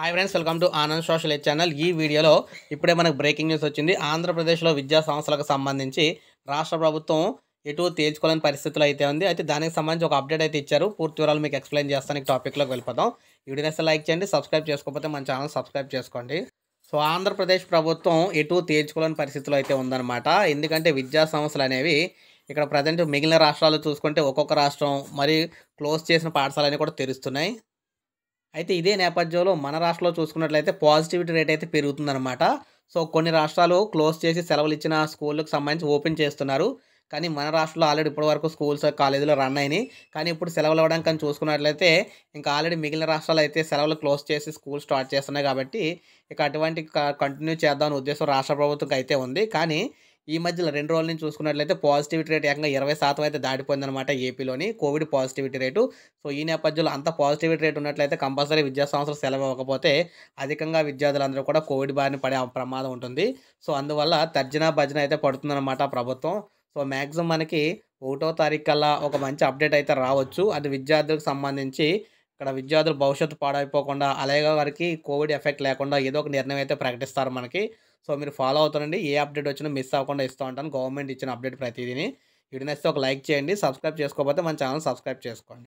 hi friends welcome to Anand social eight channel ఈ వీడియోలో ఇప్పుడే మనకు బ్రేకింగ్ న్యూస్ వచ్చింది ఆంధ్రప్రదేశ్లో విద్యా సంస్థలకు సంబంధించి రాష్ట్ర ప్రభుత్వం ఎటు తేల్చుకోలేని పరిస్థితులు అయితే ఉంది అయితే దానికి సంబంధించి ఒక అప్డేట్ అయితే ఇచ్చారు పూర్తి వివరాలు మీకు ఎక్స్ప్లెయిన్ చేస్తాను టాపిక్లోకి వెళ్ళిపోతాం వీడియో లైక్ చేయండి సబ్స్క్రైబ్ చేసుకోకపోతే మన ఛానల్ సబ్స్క్రైబ్ చేసుకోండి సో ఆంధ్రప్రదేశ్ ప్రభుత్వం ఎటు తేల్చుకోలేని పరిస్థితులు అయితే ఉందన్నమాట ఎందుకంటే విద్యా సంస్థలు అనేవి ఇక్కడ ప్రజెంట్ మిగిలిన రాష్ట్రాలు చూసుకుంటే ఒక్కొక్క రాష్ట్రం మరి క్లోజ్ చేసిన పాఠశాలని కూడా తెరుస్తున్నాయి అయితే ఇదే నేపథ్యంలో మన రాష్ట్రంలో చూసుకున్నట్లయితే పాజిటివిటీ రేట్ అయితే పెరుగుతుందనమాట సో కొన్ని రాష్ట్రాలు క్లోజ్ చేసి సెలవులు ఇచ్చిన స్కూళ్ళకు సంబంధించి ఓపెన్ చేస్తున్నారు కానీ మన రాష్ట్రంలో ఆల్రెడీ ఇప్పటి వరకు స్కూల్స్ కాలేజీలు రన్ అయినాయి కానీ ఇప్పుడు సెలవులు అవ్వడం కానీ చూసుకున్నట్లయితే ఇంకా ఆల్రెడీ మిగిలిన రాష్ట్రాలు అయితే సెలవులు క్లోజ్ చేసి స్కూల్ స్టార్ట్ చేస్తున్నాయి కాబట్టి ఇక అటువంటి కంటిన్యూ చేద్దామనే ఉద్దేశం రాష్ట్ర ప్రభుత్వం అయితే ఉంది కానీ ఈ మధ్యలో రెండు రోజుల నుంచి చూసుకున్నట్లయితే పాజిటివిటీ రేట్ ఏకంగా ఇరవై శాతం అయితే దాటిపోయిందనమాట ఏపీలోని కోవిడ్ పాజిటివిటీ రేటు సో ఈ నేపథ్యంలో అంత పాజిటివిటీ రేట్ ఉన్నట్లయితే కంపల్సరీ విద్యా సంవత్సరం సెలవు ఇవ్వకపోతే అధికంగా విద్యార్థులందరూ కూడా కోవిడ్ బారిన పడే ప్రమాదం ఉంటుంది సో అందువల్ల తర్జన భజన అయితే పడుతుందన్నమాట ప్రభుత్వం సో మ్యాక్సిమం మనకి ఒకటో తారీఖు కల్లా ఒక మంచి అప్డేట్ అయితే రావచ్చు అది విద్యార్థులకు సంబంధించి ఇక్కడ విద్యార్థులు భవిష్యత్తు పాడైపోకుండా అలాగే వారికి కోవిడ్ ఎఫెక్ట్ లేకుండా ఏదో ఒక నిర్ణయం అయితే ప్రకటిస్తారు మనకి సో మీరు ఫాలో అవుతారండి ఏ అప్డేట్ వచ్చినా మిస్ అవ్వకుండా ఇస్తూ ఉంటాను గవర్నమెంట్ ఇచ్చిన అప్డేట్ ప్రతిదీని వీడియో ఒక లైక్ చేయండి సబ్స్క్రైబ్ చేసుకోకపోతే మన ఛానల్ సబ్స్క్రైబ్ చేసుకోండి